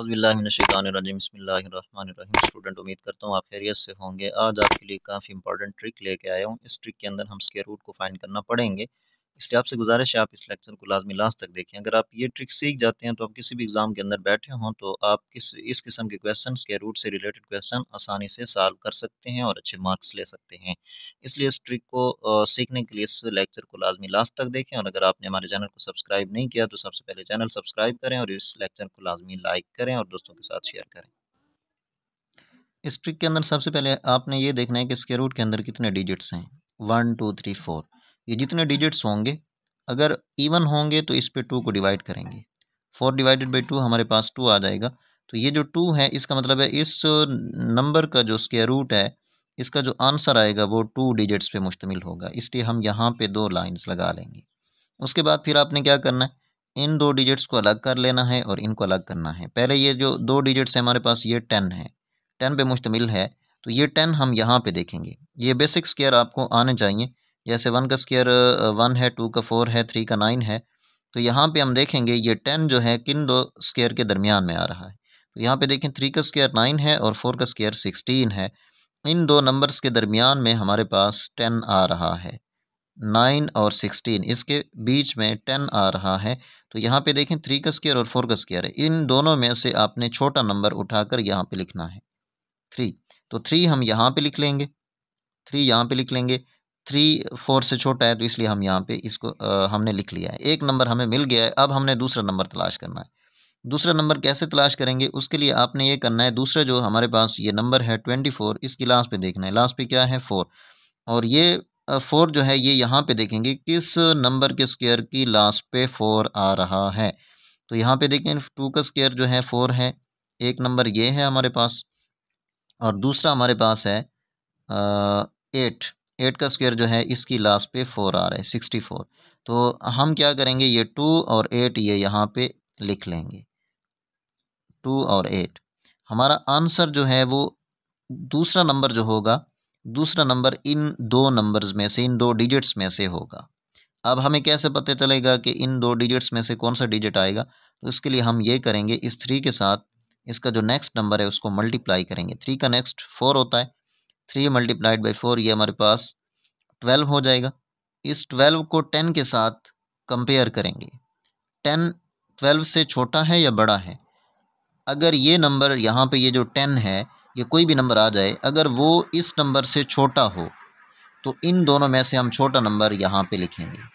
अज़बिल्लिमिनशानरजीम student उम्मीद करता हूँ आप खैरियत से होंगे आज आपके लिए काफ़ी इंपॉर्टेंट ट्रिक लेके आया हूँ इस ट्रिक के अंदर हम स्केयर रूट को फाइंड करना पड़ेंगे इसलिए आपसे गुजारिश है आप इस लेक्चर को लाजमी लास्ट तक देखें अगर आप ये ट्रिक सीख जाते हैं तो आप किसी भी एग्ज़ाम के अंदर बैठे हों तो आप किस इस किस्म के क्वेश्चन के रूट से रिलेटेड क्वेश्चन आसानी से सॉल्व कर सकते हैं और अच्छे मार्क्स ले सकते हैं इसलिए इस ट्रिक को सीखने के लिए इस लेक्चर को लाजमी लास्ट तक देखें और अगर आपने हमारे चैनल को सब्सक्राइब नहीं किया तो सबसे पहले चैनल सब्सक्राइब करें और इस लेक्चर को लाजमी लाइक करें और दोस्तों के साथ शेयर करें इस ट्रिक के अंदर सबसे पहले आपने ये देखना है कि इसके रूट के अंदर कितने डिजिट्स हैं वन टू थ्री फोर ये जितने डिजिट्स होंगे अगर इवन होंगे तो इस पर टू को डिवाइड करेंगे फोर डिवाइडेड बाई टू हमारे पास टू आ जाएगा तो ये जो टू है इसका मतलब है इस नंबर का जो स्केयर रूट है इसका जो आंसर आएगा वो टू डिजिट्स पे मुश्तमिल होगा इसलिए हम यहाँ पे दो लाइंस लगा लेंगे उसके बाद फिर आपने क्या करना है इन दो डिजिट्स को अलग कर लेना है और इनको अलग करना है पहले ये जो दो डिजिट्स हैं हमारे पास ये टेन है टेन पे मुश्तमिल है तो ये टेन हम यहाँ पे देखेंगे ये बेसिक स्केयर आपको आने चाहिए जैसे वन का स्केयर वन है टू का फोर है थ्री का नाइन है तो यहाँ पे हम देखेंगे ये टेन जो है किन दो स्केयर के दरमियान में आ रहा है तो यहाँ पे देखें थ्री का स्केयर नाइन है और फोर का स्केयर सिक्सटीन है इन दो नंबर्स के दरमियान में हमारे पास टेन आ रहा है नाइन और सिक्सटीन इसके बीच में टेन आ रहा है तो यहाँ पे देखें थ्री का स्केयर और फोर का स्केयर है इन दोनों में से आपने छोटा नंबर उठाकर यहाँ पे लिखना है थ्री तो थ्री हम यहाँ पे लिख लेंगे थ्री यहाँ पे लिख लेंगे थ्री फोर से छोटा है तो इसलिए हम यहाँ पे इसको आ, हमने लिख लिया है एक नंबर हमें मिल गया है अब हमने दूसरा नंबर तलाश करना है दूसरा नंबर कैसे तलाश करेंगे उसके लिए आपने ये करना है दूसरा जो हमारे पास ये नंबर है ट्वेंटी फोर इसकी लास्ट पे देखना है लास्ट पे क्या है फ़ोर और ये फ़ोर जो है ये यहाँ पे देखेंगे किस नंबर के स्क्वायर की लास्ट पे फ़ोर आ रहा है तो यहाँ पे देखें टू का स्क्वायर जो है फ़ोर है एक नंबर ये है हमारे पास और दूसरा हमारे पास है एट एट का स्क्वायर जो है इसकी लास्ट पे फोर आ रहा है सिक्सटी फोर तो हम क्या करेंगे ये टू और एट ये यहाँ पे लिख लेंगे टू और एट हमारा आंसर जो है वो दूसरा नंबर जो होगा दूसरा नंबर इन दो नंबर्स में से इन दो डिजिट्स में से होगा अब हमें कैसे पता चलेगा कि इन दो डिजिट्स में से कौन सा डिजिट आएगा तो इसके लिए हम ये करेंगे इस थ्री के साथ इसका जो नेक्स्ट नंबर है उसको मल्टीप्लाई करेंगे थ्री का नेक्स्ट फोर होता है थ्री मल्टीप्लाइड बाई फोर ये हमारे पास ट्वेल्व हो जाएगा इस ट्वेल्व को टेन के साथ कंपेयर करेंगे टेन ट्वेल्व से छोटा है या बड़ा है अगर ये नंबर यहाँ पे ये जो टेन है ये कोई भी नंबर आ जाए अगर वो इस नंबर से छोटा हो तो इन दोनों में से हम छोटा नंबर यहाँ पे लिखेंगे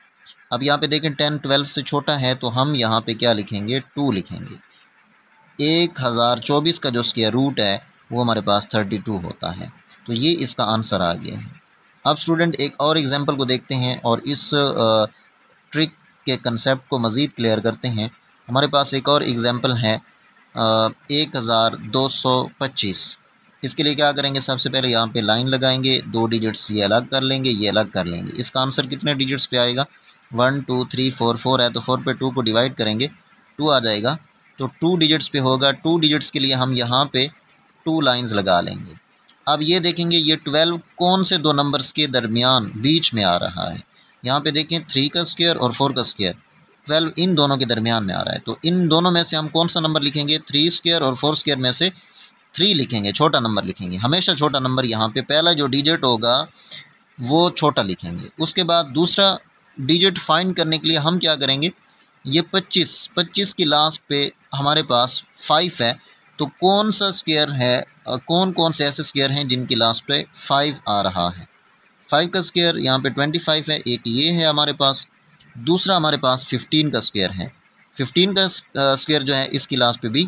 अब यहाँ पे देखें टेन ट्वेल्व से छोटा है तो हम यहाँ पे क्या लिखेंगे टू लिखेंगे एक हज़ार चौबीस का जो स्केयर रूट है वो हमारे पास थर्टी टू होता है तो ये इसका आंसर आ गया है अब स्टूडेंट एक और एग्ज़ाम्पल को देखते हैं और इस ट्रिक के कंसेप्ट को मज़ीद क्लियर करते हैं हमारे पास एक और एग्ज़ाम्पल है एक हज़ार दो सौ पच्चीस इसके लिए क्या करेंगे सबसे पहले यहाँ पे लाइन लगाएंगे दो डिजिट्स ये अलग कर लेंगे ये अलग कर लेंगे इसका आंसर कितने डिजिट्स पर आएगा one two three four four है तो फोर पे टू को डिवाइड करेंगे टू आ जाएगा तो टू डिजिट्स पे होगा टू डिजिट्स के लिए हम यहाँ पे टू लाइंस लगा लेंगे अब ये देखेंगे ये ट्वेल्व कौन से दो नंबर्स के दरमियान बीच में आ रहा है यहाँ पे देखें थ्री का स्क्वायर और फोर का स्क्वायर ट्वेल्व इन दोनों के दरमियान में आ रहा है तो इन दोनों में से हम कौन सा नंबर लिखेंगे थ्री स्क्वायर और फोर स्क्वायर में से थ्री लिखेंगे छोटा नंबर लिखेंगे हमेशा छोटा नंबर यहाँ पर पहला जो डिजिट होगा वो छोटा लिखेंगे उसके बाद दूसरा डिजिट फाइंड करने के लिए हम क्या करेंगे ये पच्चीस पच्चीस की लास्ट पे हमारे पास फाइव है तो कौन सा स्केयर है कौन कौन से ऐसे स्केयर हैं जिनकी लास्ट पे फाइव आ रहा है फाइव का स्केयर यहाँ पे ट्वेंटी फाइव है एक ये है हमारे पास दूसरा हमारे पास फिफ्टीन का स्क्वेयर है फिफ्टीन का स्क्वेयर जो है इसकी लास्ट पे भी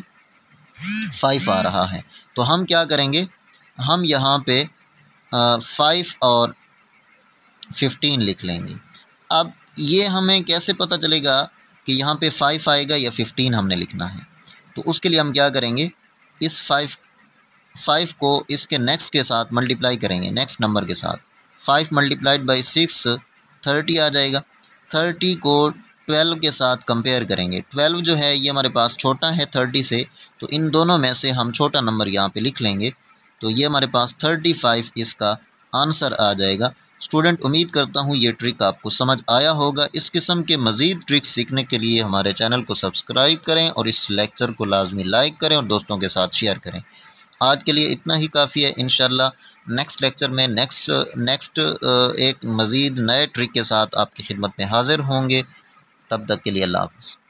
फाइव आ रहा है तो हम क्या करेंगे हम यहाँ पे फाइव और फिफ्टीन लिख लेंगे अब ये हमें कैसे पता चलेगा कि यहाँ पे फाइव आएगा या फिफ्टीन हमने लिखना है तो उसके लिए हम क्या करेंगे इस फाइव फाइव को इसके नेक्स्ट के साथ मल्टीप्लाई करेंगे नेक्स्ट नंबर के साथ five multiplied by six thirty आ जाएगा थर्टी को ट्वेल्व के साथ कंपेयर करेंगे ट्वेल्व जो है ये हमारे पास छोटा है थर्टी से तो इन दोनों में से हम छोटा नंबर यहाँ पे लिख लेंगे तो ये हमारे पास थर्टी फाइव इसका आंसर आ जाएगा स्टूडेंट उम्मीद करता हूँ ये ट्रिक आपको समझ आया होगा इस किस्म के मज़ीद ट्रिक सीखने के लिए हमारे चैनल को सब्सक्राइब करें और इस लेक्चर को लाजमी लाइक करें और दोस्तों के साथ शेयर करें आज के लिए इतना ही काफ़ी है इन नेक्स्ट लेक्चर में नेक्स्ट नेक्स्ट एक मज़ीद नए ट्रिक के साथ आपकी खिदमत में हाज़िर होंगे तब तक के लिए अल्लाह हाफ़